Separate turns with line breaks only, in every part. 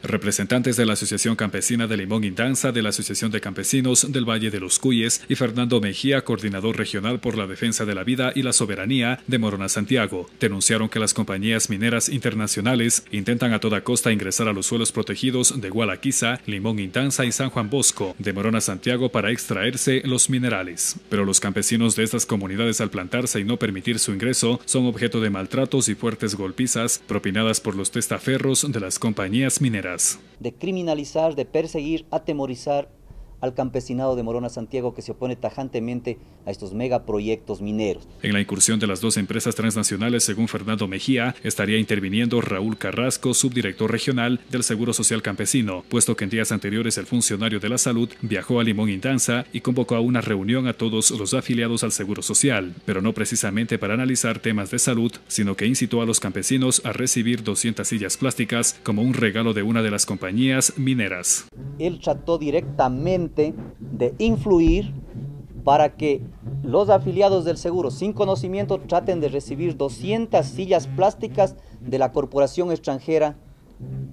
Representantes de la Asociación Campesina de Limón Indanza de la Asociación de Campesinos del Valle de los Cuyes y Fernando Mejía, coordinador regional por la defensa de la vida y la soberanía de Morona Santiago, denunciaron que las compañías mineras internacionales intentan a toda costa ingresar a los suelos protegidos de Gualaquiza, Limón Intanza y San Juan Bosco de Morona Santiago para extraerse los minerales. Pero los campesinos de estas comunidades al plantarse y no permitir su ingreso son objeto de maltratos y fuertes golpizas propinadas por los testaferros de las compañías mineras.
De criminalizar, de perseguir, atemorizar al campesinado de Morona Santiago que se opone tajantemente a estos megaproyectos mineros.
En la incursión de las dos empresas transnacionales, según Fernando Mejía, estaría interviniendo Raúl Carrasco, subdirector regional del Seguro Social Campesino, puesto que en días anteriores el funcionario de la salud viajó a Limón Indanza y convocó a una reunión a todos los afiliados al Seguro Social, pero no precisamente para analizar temas de salud, sino que incitó a los campesinos a recibir 200 sillas plásticas como un regalo de una de las compañías mineras
él trató directamente de influir para que los afiliados del seguro sin conocimiento traten de recibir 200 sillas plásticas de la corporación extranjera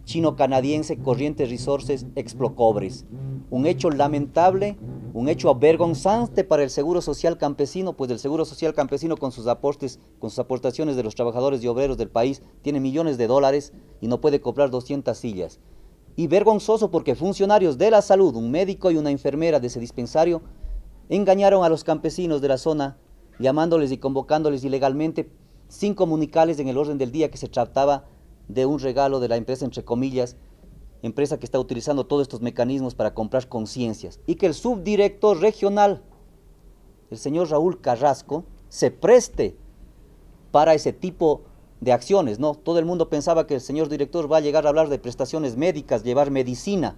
chino-canadiense Corrientes Resources Explocobres. Un hecho lamentable, un hecho avergonzante para el Seguro Social Campesino, pues el Seguro Social Campesino con sus aportes, con sus aportaciones de los trabajadores y obreros del país, tiene millones de dólares y no puede comprar 200 sillas y vergonzoso porque funcionarios de la salud, un médico y una enfermera de ese dispensario, engañaron a los campesinos de la zona, llamándoles y convocándoles ilegalmente sin comunicarles en el orden del día que se trataba de un regalo de la empresa, entre comillas, empresa que está utilizando todos estos mecanismos para comprar conciencias, y que el subdirector regional, el señor Raúl Carrasco, se preste para ese tipo de de acciones, ¿no? Todo el mundo pensaba que el señor director va a llegar a hablar de prestaciones médicas, llevar medicina,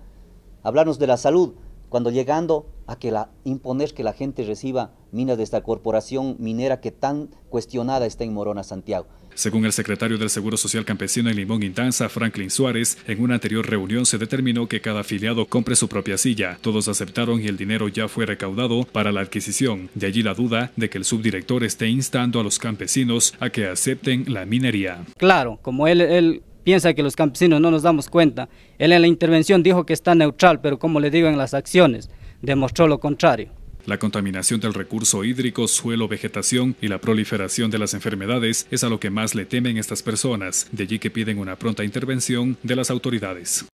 hablarnos de la salud, cuando llegando a que la, imponer que la gente reciba minas de esta corporación minera que tan cuestionada está en Morona, Santiago.
Según el secretario del Seguro Social Campesino en Limón Intanza, Franklin Suárez, en una anterior reunión se determinó que cada afiliado compre su propia silla. Todos aceptaron y el dinero ya fue recaudado para la adquisición. De allí la duda de que el subdirector esté instando a los campesinos a que acepten la minería.
Claro, como él, él piensa que los campesinos no nos damos cuenta. Él en la intervención dijo que está neutral, pero como le digo en las acciones, demostró
lo contrario. La contaminación del recurso hídrico, suelo, vegetación y la proliferación de las enfermedades es a lo que más le temen estas personas, de allí que piden una pronta intervención de las autoridades.